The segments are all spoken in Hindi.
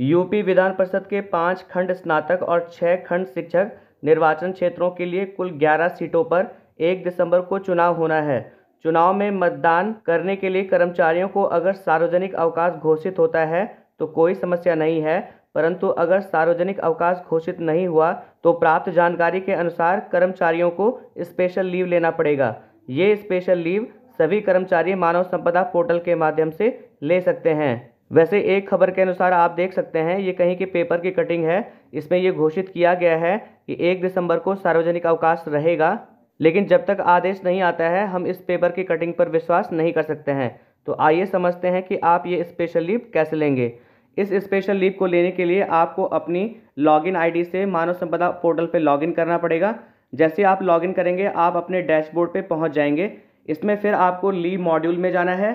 यूपी विधान परिषद के पाँच खंड स्नातक और छः खंड शिक्षक निर्वाचन क्षेत्रों के लिए कुल ग्यारह सीटों पर एक दिसंबर को चुनाव होना है चुनाव में मतदान करने के लिए कर्मचारियों को अगर सार्वजनिक अवकाश घोषित होता है तो कोई समस्या नहीं है परंतु अगर सार्वजनिक अवकाश घोषित नहीं हुआ तो प्राप्त जानकारी के अनुसार कर्मचारियों को स्पेशल लीव लेना पड़ेगा ये स्पेशल लीव सभी कर्मचारी मानव संपदा पोर्टल के माध्यम से ले सकते हैं वैसे एक खबर के अनुसार आप देख सकते हैं ये कहीं के पेपर की कटिंग है इसमें ये घोषित किया गया है कि एक दिसंबर को सार्वजनिक अवकाश रहेगा लेकिन जब तक आदेश नहीं आता है हम इस पेपर की कटिंग पर विश्वास नहीं कर सकते हैं तो आइए समझते हैं कि आप ये स्पेशल लीव कैसे लेंगे इस स्पेशल लीव को लेने के लिए आपको अपनी लॉगिन आईडी से मानव संपदा पोर्टल पर लॉगिन करना पड़ेगा जैसे आप लॉगिन करेंगे आप अपने डैशबोर्ड पर पहुँच जाएंगे इसमें फिर आपको लीव मॉड्यूल में जाना है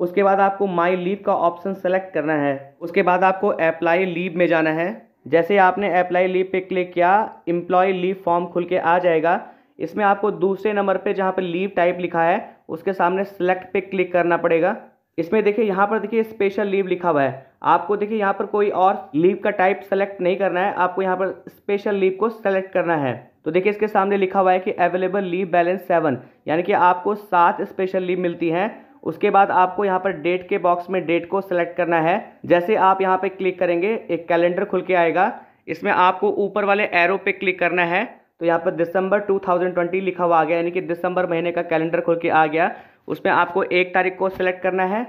उसके बाद आपको माई लीव का ऑप्शन सेलेक्ट करना है उसके बाद आपको अप्लाई लीव में जाना है जैसे आपने अप्लाई लीव पे क्लिक किया एम्प्लॉय लीव फॉर्म खुल के आ जाएगा इसमें आपको दूसरे नंबर पे जहाँ पे लीव टाइप लिखा है उसके सामने सेलेक्ट पे क्लिक करना पड़ेगा इसमें देखिए यहाँ पर देखिए स्पेशल लीव लिखा हुआ है आपको देखिए यहाँ पर कोई और लीव का टाइप सेलेक्ट नहीं करना है आपको यहाँ पर स्पेशल लीव को सेलेक्ट करना है तो देखिए इसके सामने लिखा हुआ है कि अवेलेबल लीव बैलेंस सेवन यानी कि आपको सात स्पेशल लीव मिलती हैं उसके बाद आपको यहाँ पर डेट के बॉक्स में डेट को सेलेक्ट करना है जैसे आप यहाँ पे क्लिक करेंगे एक कैलेंडर खुल के आएगा इसमें आपको ऊपर वाले एरो पे क्लिक करना है तो यहाँ पर दिसंबर 2020 लिखा हुआ आ गया यानी कि दिसंबर महीने का कैलेंडर खुल के आ गया उसमें आपको एक तारीख को सिलेक्ट करना है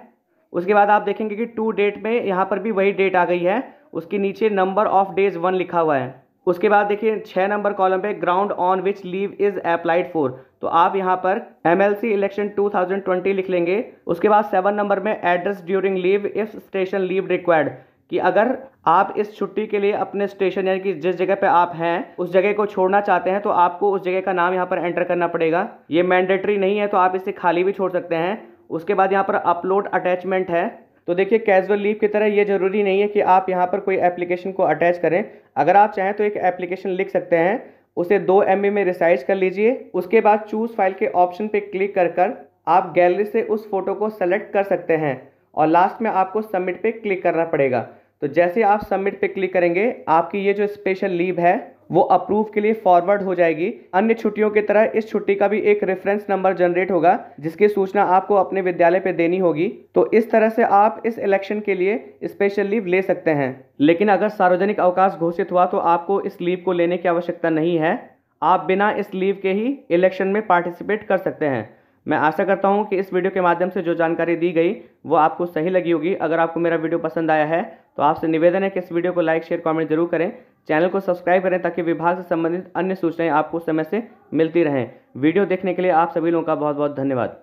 उसके बाद आप देखेंगे कि टू डेट में यहाँ पर भी वही डेट आ गई है उसके नीचे नंबर ऑफ डेज वन लिखा हुआ है उसके बाद देखिए छः नंबर कॉलम पे ground on which leave is applied for तो आप यहाँ पर M L C election two thousand twenty लिख लेंगे उसके बाद सेवन नंबर में address during leave if station leave required कि अगर आप इस छुट्टी के लिए अपने स्टेशन यानी कि जिस जगह पे आप हैं उस जगह को छोड़ना चाहते हैं तो आपको उस जगह का नाम यहाँ पर एंटर करना पड़ेगा ये मैंडेटरी नहीं है तो आप इसे खाली भी छोड़ सकते हैं उसके बाद यहाँ पर अपलोड अटैचमेंट है तो देखिए कैजुअल लीव की तरह ये ज़रूरी नहीं है कि आप यहाँ पर कोई एप्लीकेशन को अटैच करें अगर आप चाहें तो एक एप्लीकेशन लिख सकते हैं उसे दो एम में रिसाइज कर लीजिए उसके बाद चूज़ फाइल के ऑप्शन पर क्लिक कर कर आप गैलरी से उस फोटो को सेलेक्ट कर सकते हैं और लास्ट में आपको सबमिट पर क्लिक करना पड़ेगा तो जैसे आप सबमिट पे क्लिक करेंगे आपकी ये जो स्पेशल लीव है वो अप्रूव के लिए फॉरवर्ड हो जाएगी अन्य छुट्टियों की तरह इस छुट्टी का भी एक रेफरेंस नंबर जनरेट होगा जिसकी सूचना आपको अपने विद्यालय पे देनी होगी तो इस तरह से आप इस इलेक्शन के लिए स्पेशल लीव ले सकते हैं लेकिन अगर सार्वजनिक अवकाश घोषित हुआ तो आपको इस लीव को लेने की आवश्यकता नहीं है आप बिना इस लीव के ही इलेक्शन में पार्टिसिपेट कर सकते हैं मैं आशा करता हूँ कि इस वीडियो के माध्यम से जो जानकारी दी गई वो आपको सही लगी होगी अगर आपको मेरा वीडियो पसंद आया है तो आपसे निवेदन है कि इस वीडियो को लाइक शेयर कमेंट जरूर करें चैनल को सब्सक्राइब करें ताकि विभाग से संबंधित अन्य सूचनाएं आपको समय से मिलती रहें वीडियो देखने के लिए आप सभी लोगों का बहुत बहुत धन्यवाद